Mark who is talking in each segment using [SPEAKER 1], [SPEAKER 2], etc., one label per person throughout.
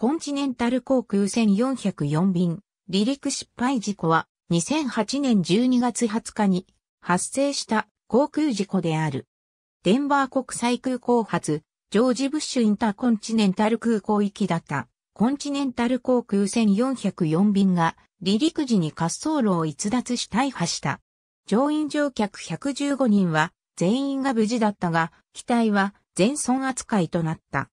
[SPEAKER 1] コンチネンタル航空1404便、離陸失敗事故は2008年12月20日に発生した航空事故である。デンバー国際空港発、ジョージ・ブッシュインターコンチネンタル空港行きだったコンチネンタル航空1404便が離陸時に滑走路を逸脱し大破した。乗員乗客115人は全員が無事だったが、機体は全損扱いとなった。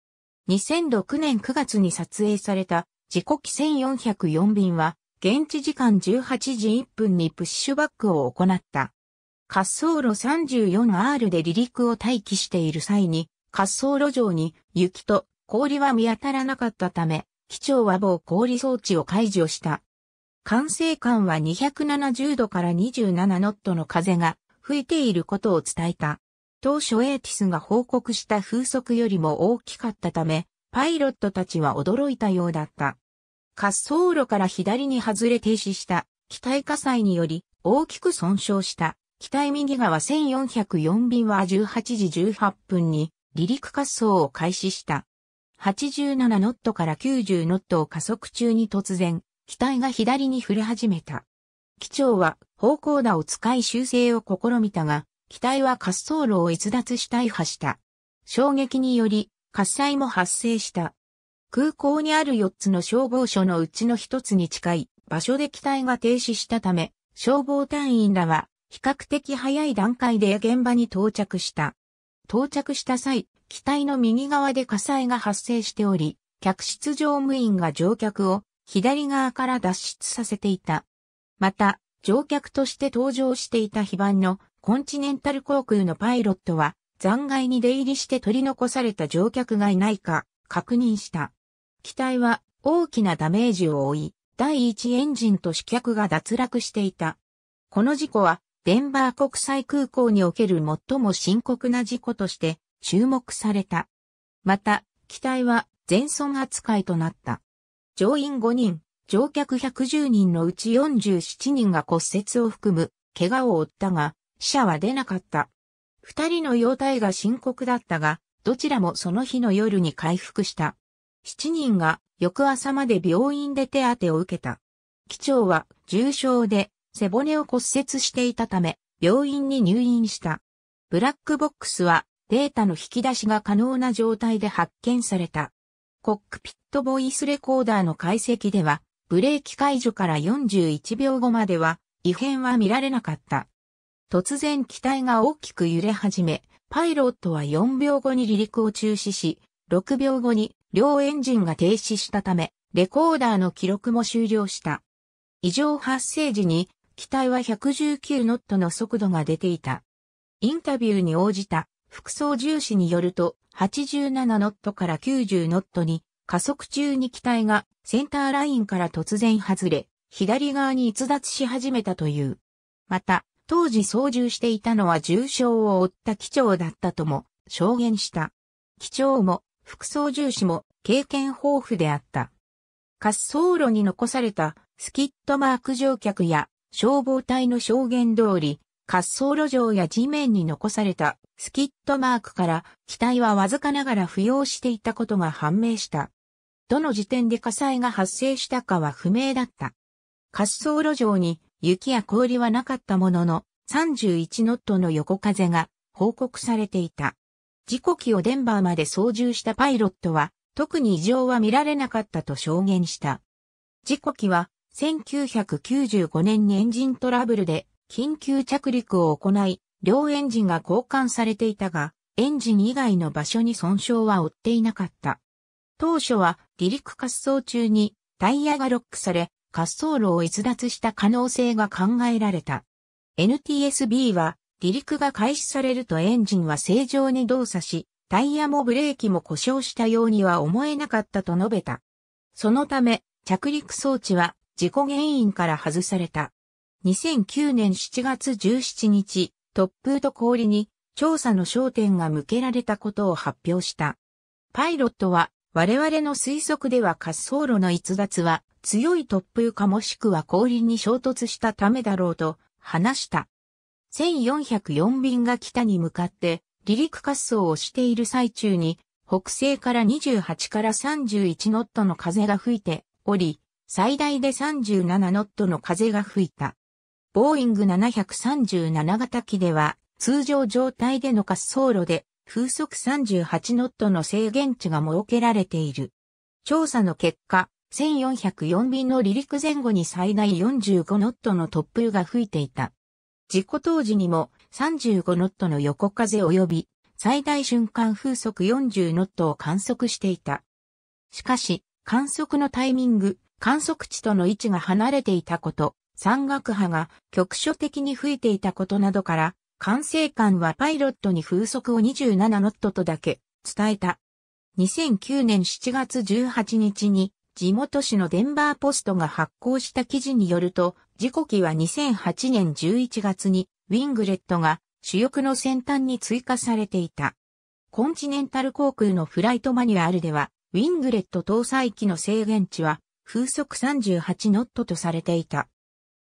[SPEAKER 1] 2006年9月に撮影された時刻1404便は現地時間18時1分にプッシュバックを行った。滑走路 34R で離陸を待機している際に滑走路上に雪と氷は見当たらなかったため、機長は某氷装置を解除した。管制官は270度から27ノットの風が吹いていることを伝えた。当初エーティスが報告した風速よりも大きかったため、パイロットたちは驚いたようだった。滑走路から左に外れ停止した機体火災により大きく損傷した機体右側1404便は18時18分に離陸滑走を開始した。87ノットから90ノットを加速中に突然、機体が左に振れ始めた。機長は方向打を使い修正を試みたが、機体は滑走路を逸脱し大破した。衝撃により、火災も発生した。空港にある4つの消防署のうちの1つに近い場所で機体が停止したため、消防隊員らは比較的早い段階で現場に到着した。到着した際、機体の右側で火災が発生しており、客室乗務員が乗客を左側から脱出させていた。また、乗客として搭乗していた非番のコンチネンタル航空のパイロットは残骸に出入りして取り残された乗客がいないか確認した。機体は大きなダメージを負い、第一エンジンと試客が脱落していた。この事故はデンバー国際空港における最も深刻な事故として注目された。また、機体は全損扱いとなった。乗員5人、乗客110人のうち47人が骨折を含む怪我を負ったが、死者は出なかった。二人の容体が深刻だったが、どちらもその日の夜に回復した。七人が翌朝まで病院で手当てを受けた。機長は重傷で背骨を骨折していたため、病院に入院した。ブラックボックスはデータの引き出しが可能な状態で発見された。コックピットボイスレコーダーの解析では、ブレーキ解除から41秒後までは異変は見られなかった。突然機体が大きく揺れ始め、パイロットは4秒後に離陸を中止し、6秒後に両エンジンが停止したため、レコーダーの記録も終了した。異常発生時に機体は119ノットの速度が出ていた。インタビューに応じた副操縦士によると87ノットから90ノットに加速中に機体がセンターラインから突然外れ、左側に逸脱し始めたという。また、当時操縦していたのは重傷を負った機長だったとも証言した。機長も副操縦士も経験豊富であった。滑走路に残されたスキットマーク乗客や消防隊の証言通り、滑走路上や地面に残されたスキットマークから機体はわずかながら浮揚していたことが判明した。どの時点で火災が発生したかは不明だった。滑走路上に雪や氷はなかったものの、31ノットの横風が報告されていた。事故機をデンバーまで操縦したパイロットは、特に異常は見られなかったと証言した。事故機は、1995年にエンジントラブルで緊急着陸を行い、両エンジンが交換されていたが、エンジン以外の場所に損傷は負っていなかった。当初は離陸滑走中にタイヤがロックされ、滑走路を逸脱した可能性が考えられた。NTSB は、離陸が開始されるとエンジンは正常に動作し、タイヤもブレーキも故障したようには思えなかったと述べた。そのため、着陸装置は事故原因から外された。2009年7月17日、突風と氷に調査の焦点が向けられたことを発表した。パイロットは、我々の推測では滑走路の逸脱は強い突風かもしくは氷に衝突したためだろうと話した。1404便が北に向かって離陸滑走をしている最中に北西から28から31ノットの風が吹いており、最大で37ノットの風が吹いた。ボーイング737型機では通常状態での滑走路で風速38ノットの制限値が設けられている。調査の結果、1404便の離陸前後に最大45ノットの突風が吹いていた。事故当時にも35ノットの横風及び最大瞬間風速40ノットを観測していた。しかし、観測のタイミング、観測地との位置が離れていたこと、山岳波が局所的に吹いていたことなどから、管制官はパイロットに風速を27ノットとだけ伝えた。2009年7月18日に地元紙のデンバーポストが発行した記事によると、事故機は2008年11月にウィングレットが主翼の先端に追加されていた。コンチネンタル航空のフライトマニュアルでは、ウィングレット搭載機の制限値は風速38ノットとされていた。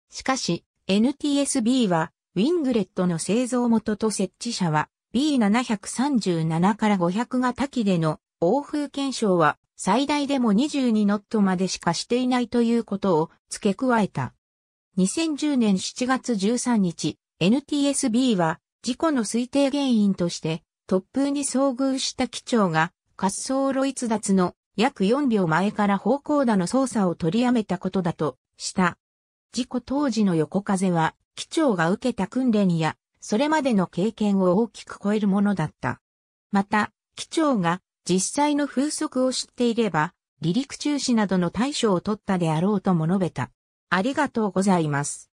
[SPEAKER 1] しかし、NTSB は、ウィングレットの製造元と設置者は、B737 から500型機での応風検証は最大でも22ノットまでしかしていないということを付け加えた。2010年7月13日、NTSB は事故の推定原因として突風に遭遇した機長が滑走路逸脱の約4秒前から方向打の操作を取りやめたことだとした。事故当時の横風は機長が受けた訓練やそれまでの経験を大きく超えるものだった。また、機長が実際の風速を知っていれば、離陸中止などの対処を取ったであろうとも述べた。ありがとうございます。